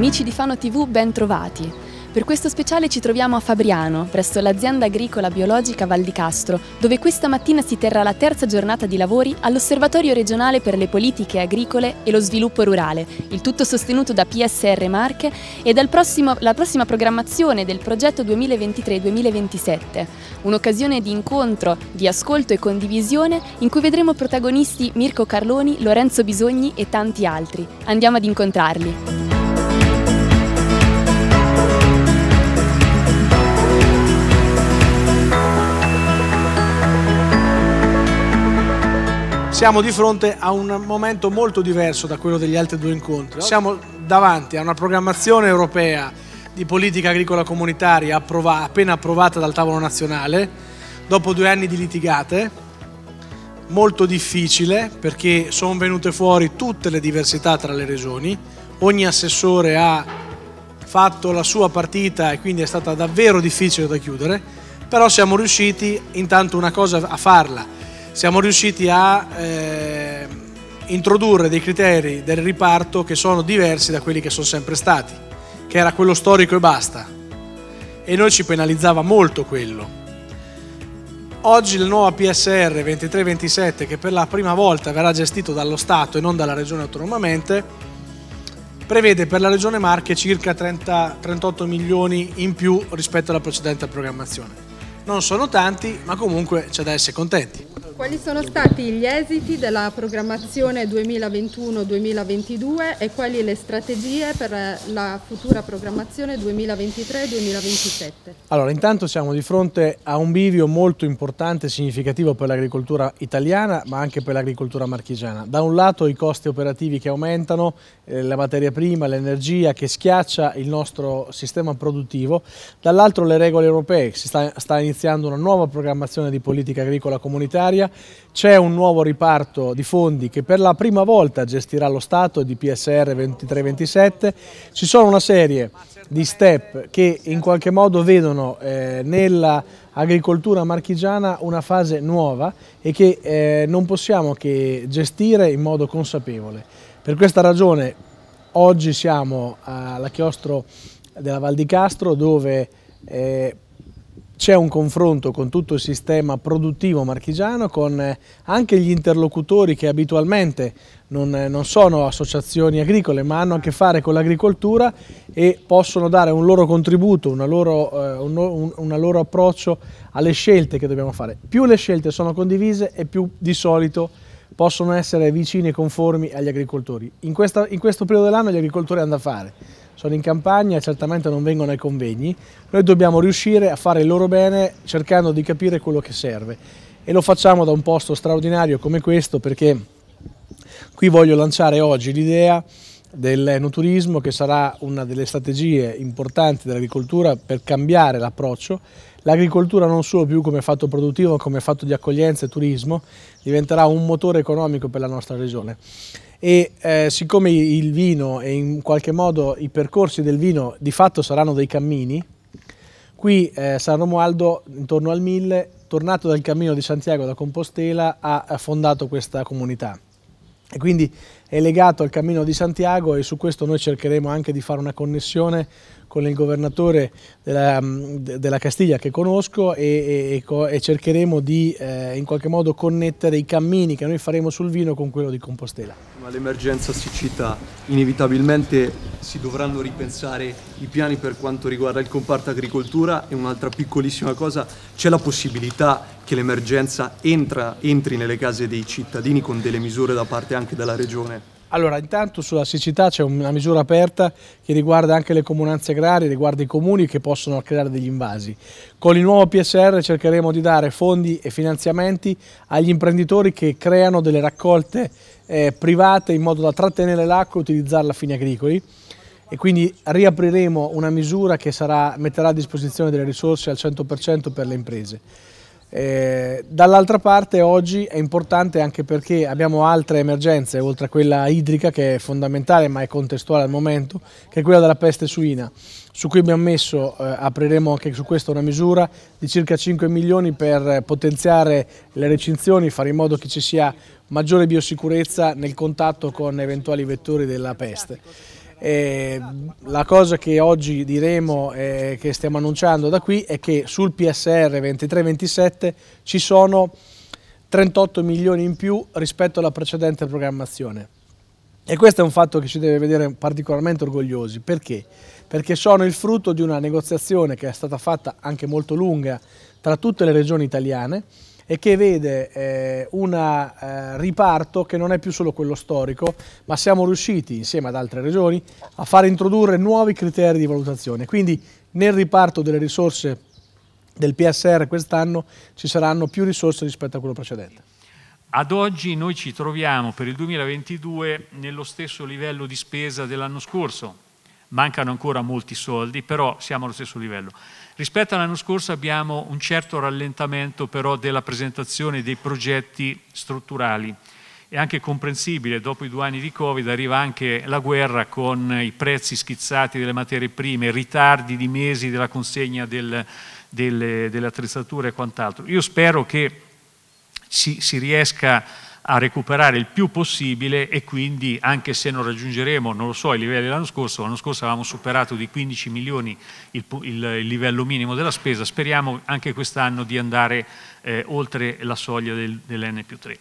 Amici di Fano TV, ben trovati! Per questo speciale ci troviamo a Fabriano, presso l'azienda agricola biologica Val di Castro, dove questa mattina si terrà la terza giornata di lavori all'Osservatorio regionale per le politiche agricole e lo sviluppo rurale, il tutto sostenuto da PSR Marche e dalla prossima programmazione del progetto 2023-2027, un'occasione di incontro, di ascolto e condivisione in cui vedremo protagonisti Mirko Carloni, Lorenzo Bisogni e tanti altri. Andiamo ad incontrarli. siamo di fronte a un momento molto diverso da quello degli altri due incontri. Siamo davanti a una programmazione europea di politica agricola comunitaria approva appena approvata dal tavolo nazionale, dopo due anni di litigate, molto difficile perché sono venute fuori tutte le diversità tra le regioni, ogni assessore ha fatto la sua partita e quindi è stata davvero difficile da chiudere, però siamo riusciti intanto una cosa a farla, siamo riusciti a eh, introdurre dei criteri del riparto che sono diversi da quelli che sono sempre stati, che era quello storico e basta. E noi ci penalizzava molto quello. Oggi la nuova PSR 2327, che per la prima volta verrà gestito dallo Stato e non dalla Regione autonomamente, prevede per la Regione Marche circa 30, 38 milioni in più rispetto alla precedente programmazione. Non sono tanti, ma comunque c'è da essere contenti. Quali sono stati gli esiti della programmazione 2021-2022 e quali le strategie per la futura programmazione 2023-2027? Allora, intanto siamo di fronte a un bivio molto importante e significativo per l'agricoltura italiana, ma anche per l'agricoltura marchigiana. Da un lato i costi operativi che aumentano, eh, la materia prima, l'energia che schiaccia il nostro sistema produttivo, dall'altro le regole europee, si sta, sta iniziando una nuova programmazione di politica agricola comunitaria c'è un nuovo riparto di fondi che per la prima volta gestirà lo Stato di PSR 23-27. Ci sono una serie di step che in qualche modo vedono eh, nell'agricoltura marchigiana una fase nuova e che eh, non possiamo che gestire in modo consapevole. Per questa ragione oggi siamo alla chiostro della Val di Castro dove eh, c'è un confronto con tutto il sistema produttivo marchigiano, con eh, anche gli interlocutori che abitualmente non, eh, non, sono associazioni agricole ma hanno a che fare con l'agricoltura e possono dare un loro contributo, una loro, eh, un, una loro approccio alle scelte che dobbiamo fare. Più le scelte sono condivise e più di solito possono essere vicini e conformi agli agricoltori. In, questa, in questo periodo dell'anno gli agricoltori hanno da fare, sono in campagna, certamente non vengono ai convegni, noi dobbiamo riuscire a fare il loro bene cercando di capire quello che serve e lo facciamo da un posto straordinario come questo perché qui voglio lanciare oggi l'idea dell'enoturismo che sarà una delle strategie importanti dell'agricoltura per cambiare l'approccio L'agricoltura non solo più come fatto produttivo, ma come fatto di accoglienza e turismo, diventerà un motore economico per la nostra regione. E eh, siccome il vino e in qualche modo i percorsi del vino di fatto saranno dei cammini, qui eh, San Romualdo intorno al 1000, tornato dal cammino di Santiago da Compostela, ha fondato questa comunità. E quindi è legato al Cammino di Santiago e su questo noi cercheremo anche di fare una connessione con il governatore della, mm, della Castiglia che conosco e, e, e cercheremo di eh, in qualche modo connettere i cammini che noi faremo sul vino con quello di Compostela. Ma l'emergenza siccità inevitabilmente si dovranno ripensare i piani per quanto riguarda il comparto agricoltura e un'altra piccolissima cosa, c'è la possibilità che l'emergenza entri nelle case dei cittadini con delle misure da parte anche della regione allora, intanto sulla siccità c'è una misura aperta che riguarda anche le comunanze agrarie, riguarda i comuni che possono creare degli invasi. Con il nuovo PSR cercheremo di dare fondi e finanziamenti agli imprenditori che creano delle raccolte eh, private in modo da trattenere l'acqua e utilizzarla a fini agricoli e quindi riapriremo una misura che sarà, metterà a disposizione delle risorse al 100% per le imprese. Eh, dall'altra parte oggi è importante anche perché abbiamo altre emergenze, oltre a quella idrica che è fondamentale ma è contestuale al momento, che è quella della peste suina, su cui abbiamo messo, eh, apriremo anche su questa una misura di circa 5 milioni per potenziare le recinzioni, fare in modo che ci sia maggiore biosicurezza nel contatto con eventuali vettori della peste. Eh, la cosa che oggi diremo, eh, che stiamo annunciando da qui, è che sul PSR 23-27 ci sono 38 milioni in più rispetto alla precedente programmazione. E questo è un fatto che ci deve vedere particolarmente orgogliosi. Perché? Perché sono il frutto di una negoziazione che è stata fatta anche molto lunga tra tutte le regioni italiane, e che vede eh, un eh, riparto che non è più solo quello storico, ma siamo riusciti insieme ad altre regioni a far introdurre nuovi criteri di valutazione. Quindi nel riparto delle risorse del PSR quest'anno ci saranno più risorse rispetto a quello precedente. Ad oggi noi ci troviamo per il 2022 nello stesso livello di spesa dell'anno scorso, mancano ancora molti soldi, però siamo allo stesso livello. Rispetto all'anno scorso abbiamo un certo rallentamento però della presentazione dei progetti strutturali. È anche comprensibile, dopo i due anni di Covid arriva anche la guerra con i prezzi schizzati delle materie prime, ritardi di mesi della consegna del, delle, delle attrezzature e quant'altro. Io spero che si, si riesca a a recuperare il più possibile e quindi anche se non raggiungeremo, non lo so, i livelli dell'anno scorso, l'anno scorso avevamo superato di 15 milioni il, il, il livello minimo della spesa, speriamo anche quest'anno di andare eh, oltre la soglia del, dell'N più 3.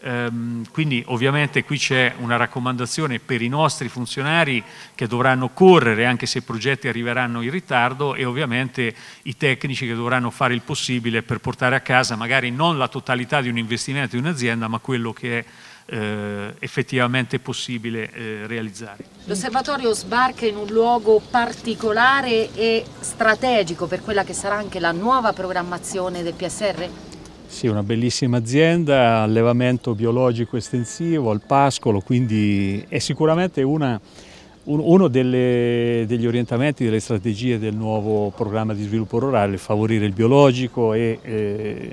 Ehm, quindi ovviamente qui c'è una raccomandazione per i nostri funzionari che dovranno correre anche se i progetti arriveranno in ritardo e ovviamente i tecnici che dovranno fare il possibile per portare a casa magari non la totalità di un investimento di un'azienda ma quello che è eh, effettivamente possibile eh, realizzare. L'osservatorio sbarca in un luogo particolare e strategico per quella che sarà anche la nuova programmazione del PSR? Sì, una bellissima azienda, allevamento biologico estensivo, al pascolo, quindi è sicuramente una, uno delle, degli orientamenti, delle strategie del nuovo programma di sviluppo rurale, favorire il biologico e eh,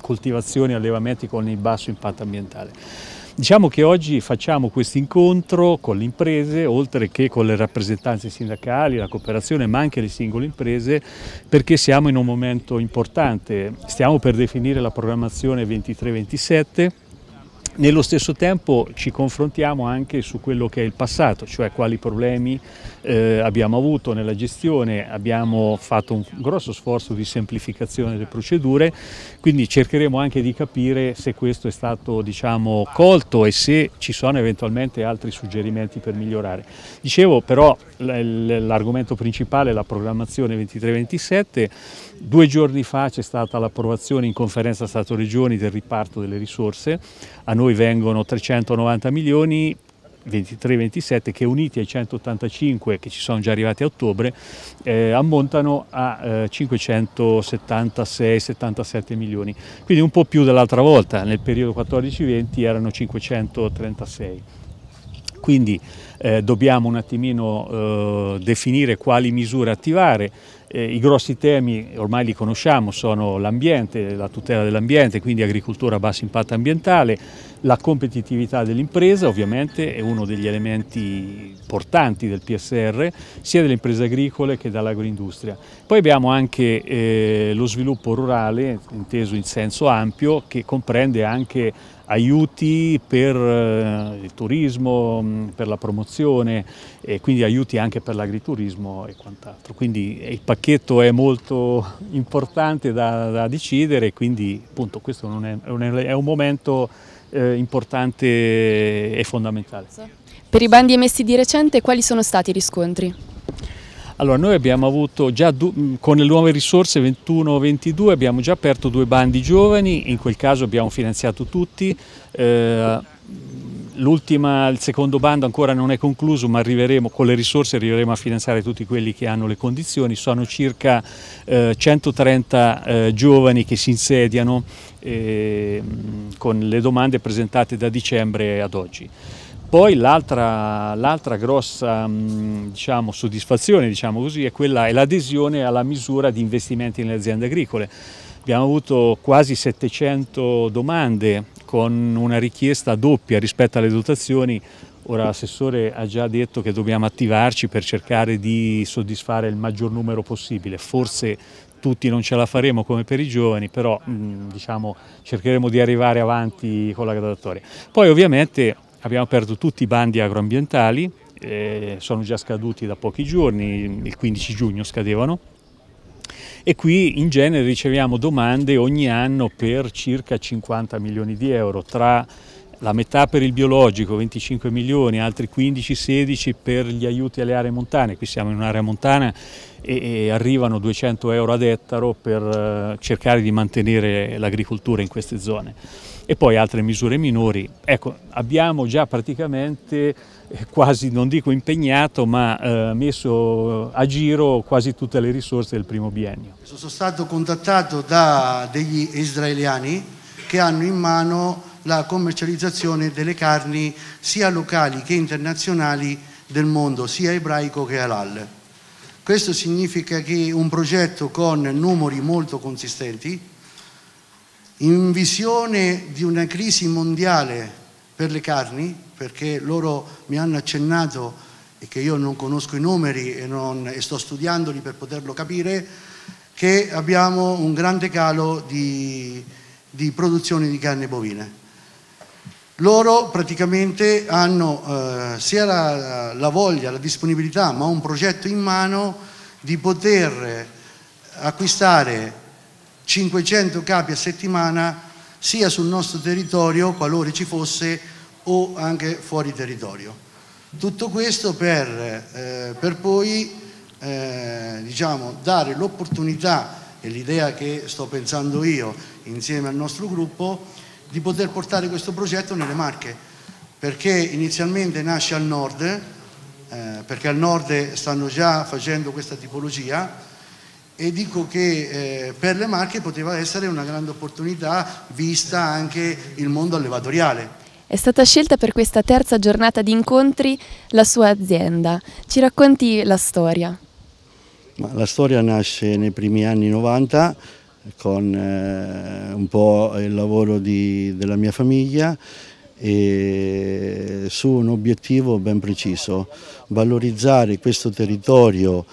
coltivazioni e allevamenti con il basso impatto ambientale. Diciamo che oggi facciamo questo incontro con le imprese, oltre che con le rappresentanze sindacali, la cooperazione, ma anche le singole imprese, perché siamo in un momento importante. Stiamo per definire la programmazione 23-27. Nello stesso tempo ci confrontiamo anche su quello che è il passato, cioè quali problemi eh, abbiamo avuto nella gestione, abbiamo fatto un grosso sforzo di semplificazione delle procedure quindi cercheremo anche di capire se questo è stato diciamo, colto e se ci sono eventualmente altri suggerimenti per migliorare. Dicevo però l'argomento principale è la programmazione 23-27, due giorni fa c'è stata l'approvazione in conferenza Stato-Regioni del riparto delle risorse, a noi vengono 390 milioni, 23-27 che uniti ai 185 che ci sono già arrivati a ottobre eh, ammontano a eh, 576-77 milioni, quindi un po' più dell'altra volta, nel periodo 14-20 erano 536 quindi eh, dobbiamo un attimino eh, definire quali misure attivare. Eh, I grossi temi ormai li conosciamo, sono l'ambiente, la tutela dell'ambiente, quindi agricoltura a basso impatto ambientale, la competitività dell'impresa ovviamente è uno degli elementi portanti del PSR, sia delle imprese agricole che dall'agroindustria. Poi abbiamo anche eh, lo sviluppo rurale, inteso in senso ampio, che comprende anche aiuti per eh, il turismo, mm, per la promozione e quindi aiuti anche per l'agriturismo e quant'altro. Quindi il pacchetto è molto importante da, da decidere, quindi appunto questo è, è, un momento eh, importante e fondamentale. Per i bandi emessi di recente quali sono stati i riscontri? Allora noi abbiamo avuto già mm, con le nuove risorse 21-22 abbiamo già aperto due bandi giovani, in quel caso abbiamo finanziato tutti. Eh, L'ultima, il secondo bando ancora non è concluso, ma con le risorse arriveremo a finanziare tutti quelli che hanno le condizioni. Sono circa 130 eh, eh, giovani che si insediano ehm, con le domande presentate da dicembre ad oggi. Poi l'altra grossa mm, diciamo, soddisfazione diciamo così, è l'adesione alla misura di investimenti nelle aziende agricole. Abbiamo avuto quasi 700 domande con una richiesta doppia rispetto alle dotazioni. Ora l'assessore ha già detto che dobbiamo attivarci per cercare di soddisfare il maggior numero possibile, forse tutti non ce la faremo come per i giovani, però mm, diciamo, cercheremo di arrivare avanti con la gradatoria. Poi ovviamente Abbiamo aperto tutti i bandi agroambientali, eh, sono già scaduti da pochi giorni, il 15 giugno scadevano. E qui in genere riceviamo domande ogni anno per circa 50 milioni di euro, tra la metà per il biologico, 25 milioni, altri 15-16 per gli aiuti alle aree montane. Qui siamo in un'area montana e, e, arrivano 200 euro ad ettaro per eh, cercare di mantenere l'agricoltura in queste zone e poi altre misure minori. Ecco, abbiamo già praticamente eh, quasi, non dico impegnato, ma eh, messo a giro quasi tutte le risorse del primo biennio. Sono stato contattato da degli israeliani che hanno in mano la commercializzazione delle carni sia locali che internazionali del mondo, sia ebraico che halal. Questo significa che un progetto con numeri molto consistenti, in visione di una crisi mondiale per le carni, perché loro mi hanno accennato e che io non conosco i numeri e, non, e sto studiandoli per poterlo capire, che abbiamo un grande calo di, di produzione di carne bovine. Loro praticamente hanno eh, sia la, la, voglia, la disponibilità, ma un progetto in mano di poter acquistare 500 capi a settimana sia sul nostro territorio, qualora ci fosse, o anche fuori territorio. Tutto questo per, eh, per poi eh, diciamo, dare l'opportunità e l'idea che sto pensando io insieme al nostro gruppo di poter portare questo progetto nelle Marche, perché inizialmente nasce al nord, eh, perché al nord stanno già facendo questa tipologia, e dico che eh, per le Marche poteva essere una grande opportunità vista anche il mondo allevatoriale. È stata scelta per questa terza giornata di incontri la sua azienda. Ci racconti la storia? Ma la storia nasce nei primi anni 90 con eh, un po' il lavoro di, della mia famiglia e su un obiettivo ben preciso, valorizzare questo territorio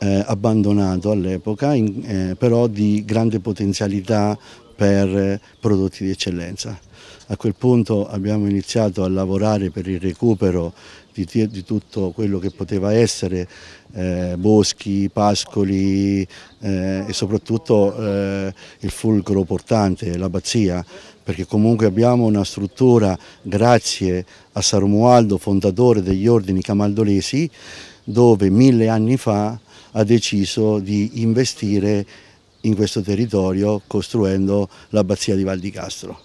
eh, abbandonato all'epoca, eh, però di grande potenzialità per prodotti di eccellenza. A quel punto abbiamo iniziato a lavorare per il recupero di, di tutto quello che poteva essere eh, boschi, pascoli eh, e soprattutto eh, il fulcro portante, l'abbazia, perché comunque abbiamo una struttura grazie a San Romualdo, fondatore degli ordini camaldolesi, dove mille anni fa ha deciso di investire in questo territorio costruendo l'abbazia di Val di Castro.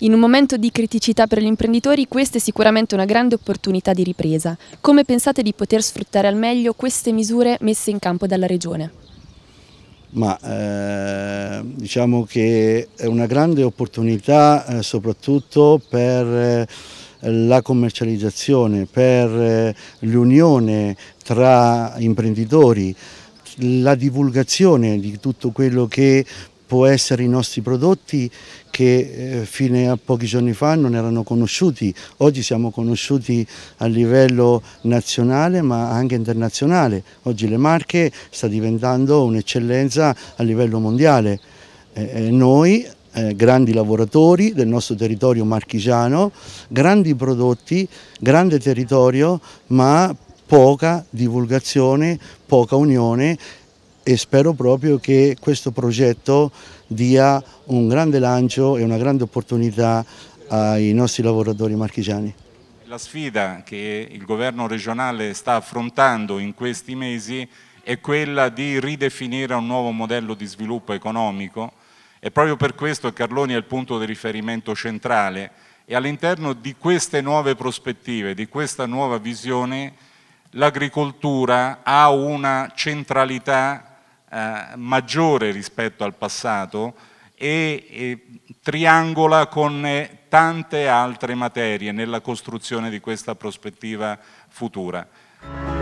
In un momento di criticità per gli imprenditori questa è sicuramente una grande opportunità di ripresa. Come pensate di poter sfruttare al meglio queste misure messe in campo dalla Regione? ma eh, diciamo che è una grande opportunità eh, soprattutto per eh, la commercializzazione, per eh, l'unione tra imprenditori, la divulgazione di tutto quello che può essere i nostri prodotti che eh, fino a pochi giorni fa non erano conosciuti, oggi siamo conosciuti a livello nazionale ma anche internazionale, oggi le Marche sta diventando un'eccellenza a livello mondiale. Eh, noi eh, grandi lavoratori del nostro territorio marchigiano, grandi prodotti, grande territorio, ma poca divulgazione, poca unione e spero proprio che questo progetto dia un grande lancio e una grande opportunità ai nostri lavoratori marchigiani. La sfida che il governo regionale sta affrontando in questi mesi è quella di ridefinire un nuovo modello di sviluppo economico e proprio per questo Carloni è il punto di riferimento centrale e all'interno di queste nuove prospettive, di questa nuova visione, l'agricoltura ha una centralità eh, maggiore rispetto al passato e, e triangola con eh, tante altre materie nella costruzione di questa prospettiva futura.